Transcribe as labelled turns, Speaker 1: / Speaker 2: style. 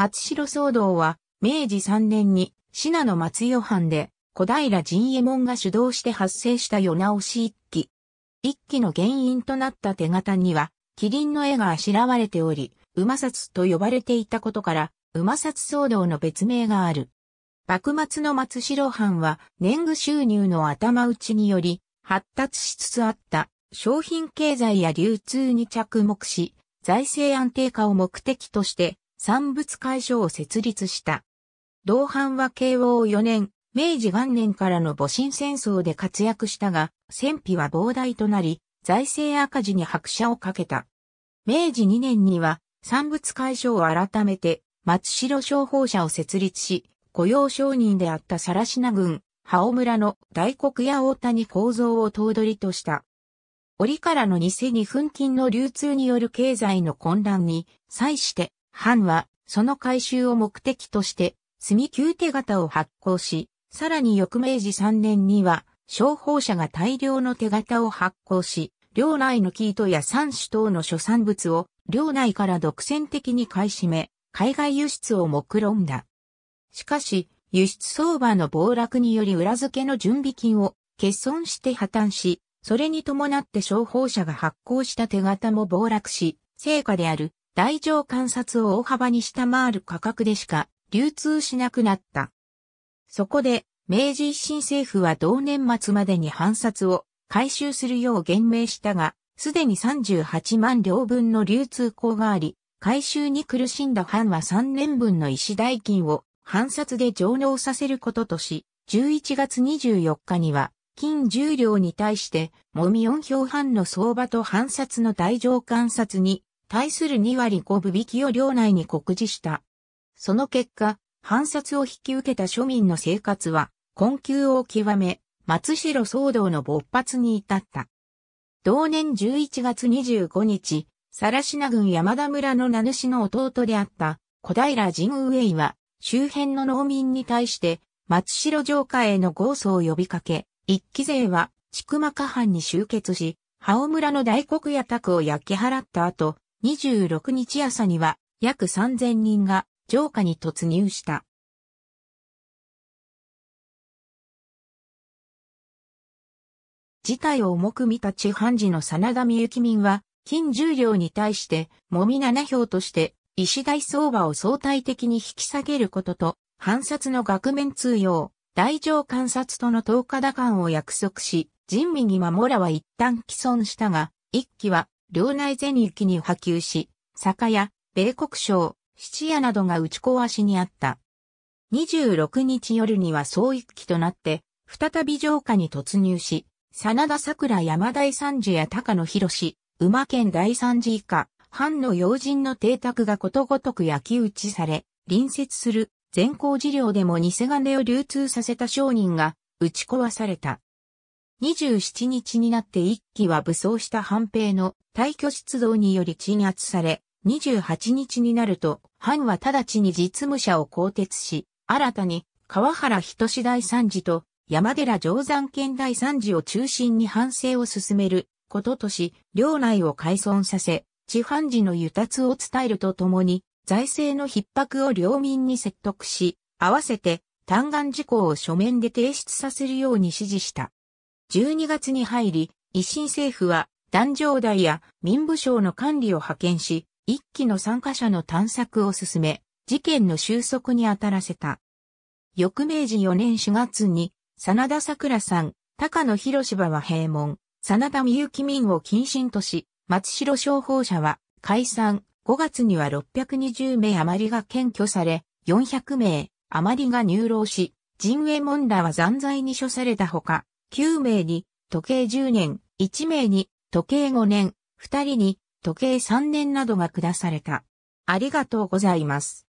Speaker 1: 松代騒動は、明治3年に、信濃松代藩で、小平陣右衛門が主導して発生した世直し一揆。一揆の原因となった手形には、麒麟の絵があしらわれており、馬札と呼ばれていたことから、馬札騒動の別名がある。幕末の松代藩は、年貢収入の頭打ちにより、発達しつつあった商品経済や流通に着目し、財政安定化を目的として、産物会所を設立した。同伴は慶応4年、明治元年からの戊辰戦争で活躍したが、戦費は膨大となり、財政赤字に拍車をかけた。明治2年には、産物会所を改めて、松代商法社を設立し、雇用商人であった更品軍、羽尾村の大黒屋大谷構造を頭取とした。折からの偽に粉金の流通による経済の混乱に、際して藩は、その改修を目的として、住宮手形を発行し、さらに翌明治3年には、商法者が大量の手形を発行し、領内の生糸や三種等の所産物を、領内から独占的に買い占め、海外輸出を目論んだ。しかし、輸出相場の暴落により裏付けの準備金を欠損して破綻し、それに伴って商法者が発行した手形も暴落し、成果である大乗観察を大幅に下回る価格でしか流通しなくなった。そこで、明治維新政府は同年末までに藩札を回収するよう言明したが、すでに38万両分の流通口があり、回収に苦しんだ藩は3年分の石代金を藩札で上納させることとし、11月24日には、金10両に対して、もみ4票藩の相場と藩札の大上観察に対する2割5分引きを領内に告示した。その結果、反殺を引き受けた庶民の生活は困窮を極め、松代騒動の勃発に至った。同年11月25日、シ品郡山田村の名主の弟であった小平神宮衛は周辺の農民に対して松代城下への豪訴を呼びかけ、一期勢は千曲下藩に集結し、羽尾村の大黒屋宅を焼き払った後、26日朝には約3000人が城下に突入した。事態を重く見た地判事の真田幸民は、金十両に対して、もみ七票として、石大相場を相対的に引き下げることと、藩札の額面通用、大乗観察との10日打感を約束し、人民に守らは一旦既存したが、一期は領内全域に波及し、酒屋、米国省、七屋などが打ち壊しにあった。26日夜には総一気となって、再び城下に突入し、真田桜山大三寺や高野広、士、馬県大三寺以下、藩の要人の邸宅がことごとく焼き打ちされ、隣接する善光寺領でも偽金を流通させた商人が打ち壊された。27日になって一機は武装した反兵の退去出動により鎮圧され、28日になると、藩は直ちに実務者を更迭し、新たに川原人志大参事と山寺定山県大参事を中心に反省を進めることとし、領内を改存させ、地藩事の輸達を伝えるとともに、財政の逼迫を領民に説得し、合わせて、嘆願事項を書面で提出させるように指示した。12月に入り、維新政府は、壇上台や民部省の管理を派遣し、一期の参加者の探索を進め、事件の収束に当たらせた。翌明治4年4月に、真田桜さん、高野広芝は閉門、真田美幸民を謹慎とし、松代商法者は解散、5月には620名余りが検挙され、400名余りが入牢し、陣営門らは残罪に処されたほか、9名に時計10年、1名に時計5年、2人に時計3年などが下された。ありがとうございます。